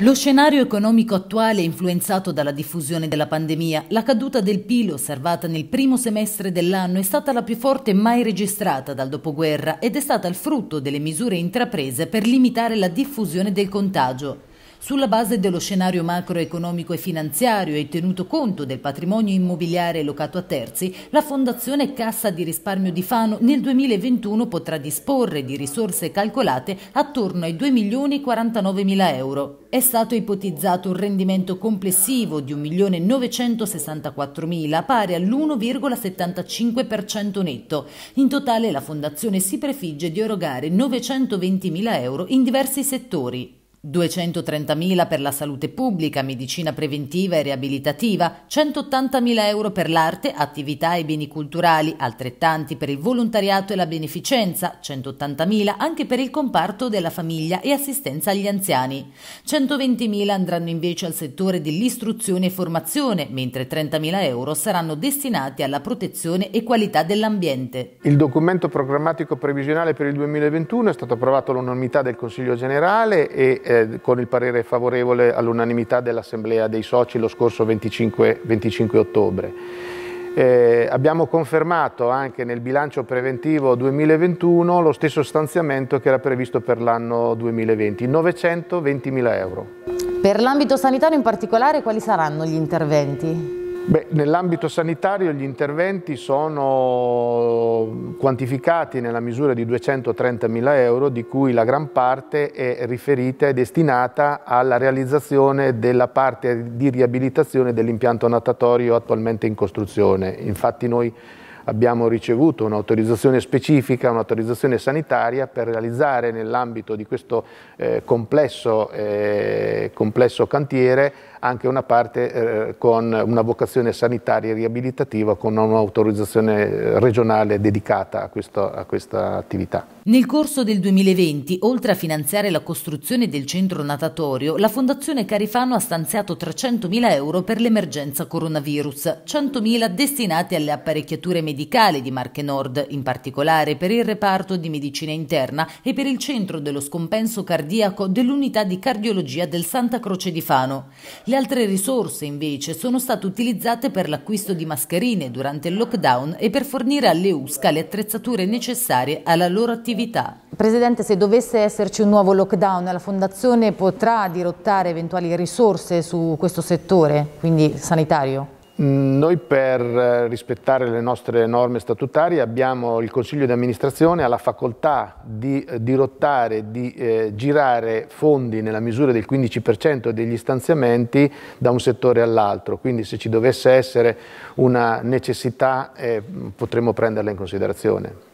Lo scenario economico attuale è influenzato dalla diffusione della pandemia. La caduta del PIL osservata nel primo semestre dell'anno è stata la più forte mai registrata dal dopoguerra ed è stata il frutto delle misure intraprese per limitare la diffusione del contagio. Sulla base dello scenario macroeconomico e finanziario e tenuto conto del patrimonio immobiliare locato a terzi, la Fondazione Cassa di Risparmio di Fano nel 2021 potrà disporre di risorse calcolate attorno ai 2 milioni 49 mila euro. È stato ipotizzato un rendimento complessivo di 1.964.000 pari all'1,75% netto. In totale la Fondazione si prefigge di erogare 920.000 euro in diversi settori. 230.000 per la salute pubblica, medicina preventiva e riabilitativa, 180.000 euro per l'arte, attività e beni culturali, altrettanti per il volontariato e la beneficenza, 180.000 anche per il comparto della famiglia e assistenza agli anziani. 120.000 andranno invece al settore dell'istruzione e formazione, mentre 30.000 euro saranno destinati alla protezione e qualità dell'ambiente. Il documento programmatico previsionale per il 2021 è stato approvato all'unanimità del Consiglio Generale e eh, eh, con il parere favorevole all'unanimità dell'Assemblea dei Soci lo scorso 25, 25 ottobre. Eh, abbiamo confermato anche nel bilancio preventivo 2021 lo stesso stanziamento che era previsto per l'anno 2020, 920 mila euro. Per l'ambito sanitario in particolare quali saranno gli interventi? Nell'ambito sanitario gli interventi sono quantificati nella misura di 230.000 euro, di cui la gran parte è riferita e destinata alla realizzazione della parte di riabilitazione dell'impianto natatorio attualmente in costruzione. Infatti noi abbiamo ricevuto un'autorizzazione specifica, un'autorizzazione sanitaria per realizzare nell'ambito di questo eh, complesso, eh, complesso, cantiere anche una parte eh, con una vocazione sanitaria e riabilitativa con un'autorizzazione eh, regionale dedicata a, questo, a questa attività. Nel corso del 2020, oltre a finanziare la costruzione del centro natatorio, la Fondazione Carifano ha stanziato 300.000 euro per l'emergenza coronavirus, 100.000 destinati alle apparecchiature mediche medicale di Marche Nord, in particolare per il reparto di medicina interna e per il centro dello scompenso cardiaco dell'unità di cardiologia del Santa Croce di Fano. Le altre risorse invece sono state utilizzate per l'acquisto di mascherine durante il lockdown e per fornire alle USCA le attrezzature necessarie alla loro attività. Presidente, se dovesse esserci un nuovo lockdown, la Fondazione potrà dirottare eventuali risorse su questo settore, quindi sanitario? Mm, noi per eh, rispettare le nostre norme statutarie abbiamo il Consiglio di amministrazione ha la facoltà di eh, dirottare, di eh, girare fondi nella misura del 15% degli stanziamenti da un settore all'altro, quindi se ci dovesse essere una necessità eh, potremmo prenderla in considerazione.